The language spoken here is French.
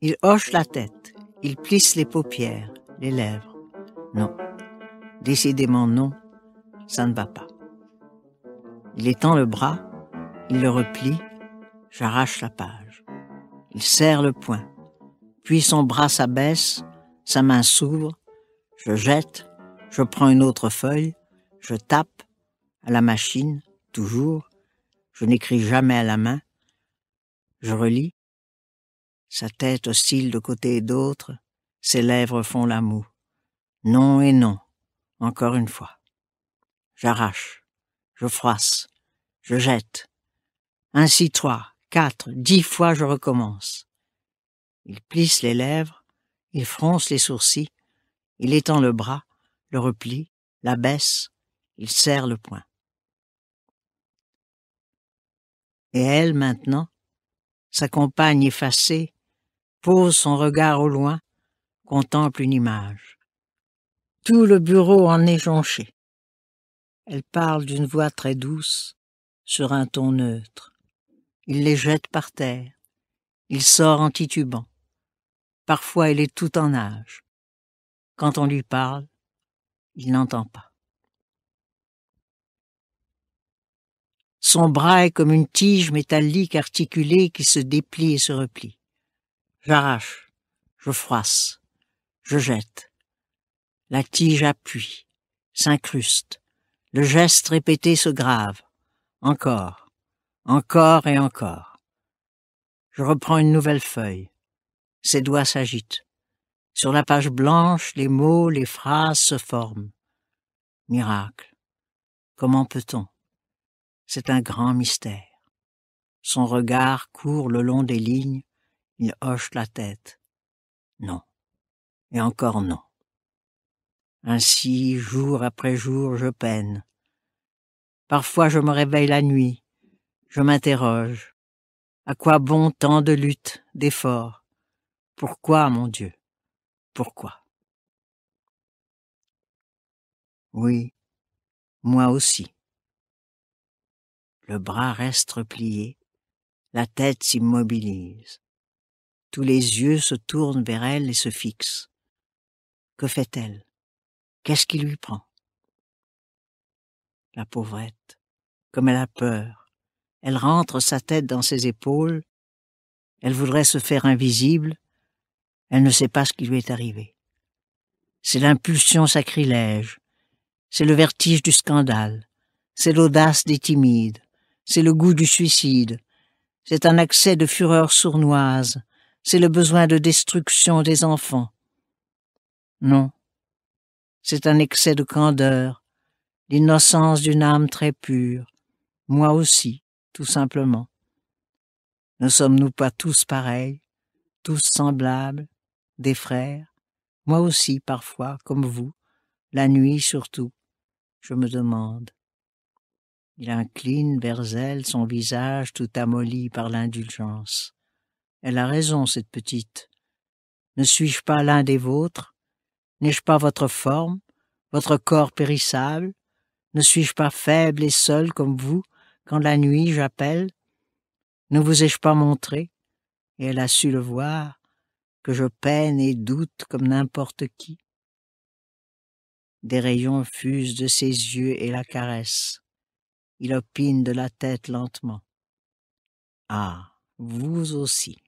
Il hoche la tête, il plisse les paupières, les lèvres. Non, décidément non, ça ne va pas. Il étend le bras, il le replie, J'arrache la page. Il serre le poing. Puis son bras s'abaisse, sa main s'ouvre. Je jette, je prends une autre feuille, je tape, à la machine, toujours. Je n'écris jamais à la main. Je relis. Sa tête oscille de côté et d'autre, ses lèvres font la moue. Non et non, encore une fois. J'arrache, je froisse, je jette. Ainsi toi, quatre, dix fois je recommence. Il plisse les lèvres, il fronce les sourcils, il étend le bras, le replie, la baisse, il serre le poing. Et elle, maintenant, sa compagne effacée, pose son regard au loin, contemple une image. Tout le bureau en est jonché. Elle parle d'une voix très douce, sur un ton neutre il les jette par terre, il sort en titubant. Parfois il est tout en âge. Quand on lui parle, il n'entend pas. Son bras est comme une tige métallique articulée qui se déplie et se replie. J'arrache, je froisse, je jette. La tige appuie, s'incruste. Le geste répété se grave. Encore encore et encore. Je reprends une nouvelle feuille. Ses doigts s'agitent. Sur la page blanche, les mots, les phrases se forment. Miracle. Comment peut-on C'est un grand mystère. Son regard court le long des lignes, il hoche la tête. Non. Et encore non. Ainsi, jour après jour, je peine. Parfois je me réveille la nuit, je m'interroge. À quoi bon tant de luttes, d'efforts Pourquoi, mon Dieu Pourquoi Oui, moi aussi. Le bras reste replié, la tête s'immobilise. Tous les yeux se tournent vers elle et se fixent. Que fait-elle Qu'est-ce qui lui prend La pauvrette, comme elle a peur, elle rentre sa tête dans ses épaules. Elle voudrait se faire invisible. Elle ne sait pas ce qui lui est arrivé. C'est l'impulsion sacrilège. C'est le vertige du scandale. C'est l'audace des timides. C'est le goût du suicide. C'est un accès de fureur sournoise. C'est le besoin de destruction des enfants. Non. C'est un excès de candeur, l'innocence d'une âme très pure. Moi aussi tout simplement. Ne sommes-nous pas tous pareils, tous semblables, des frères, moi aussi parfois, comme vous, la nuit surtout, je me demande. Il incline vers elle son visage tout amolli par l'indulgence. Elle a raison, cette petite. Ne suis-je pas l'un des vôtres N'ai-je pas votre forme, votre corps périssable Ne suis-je pas faible et seul comme vous, quand la nuit j'appelle, ne vous ai-je pas montré Et elle a su le voir, que je peine et doute comme n'importe qui. Des rayons fusent de ses yeux et la caressent, Il opine de la tête lentement. Ah, vous aussi.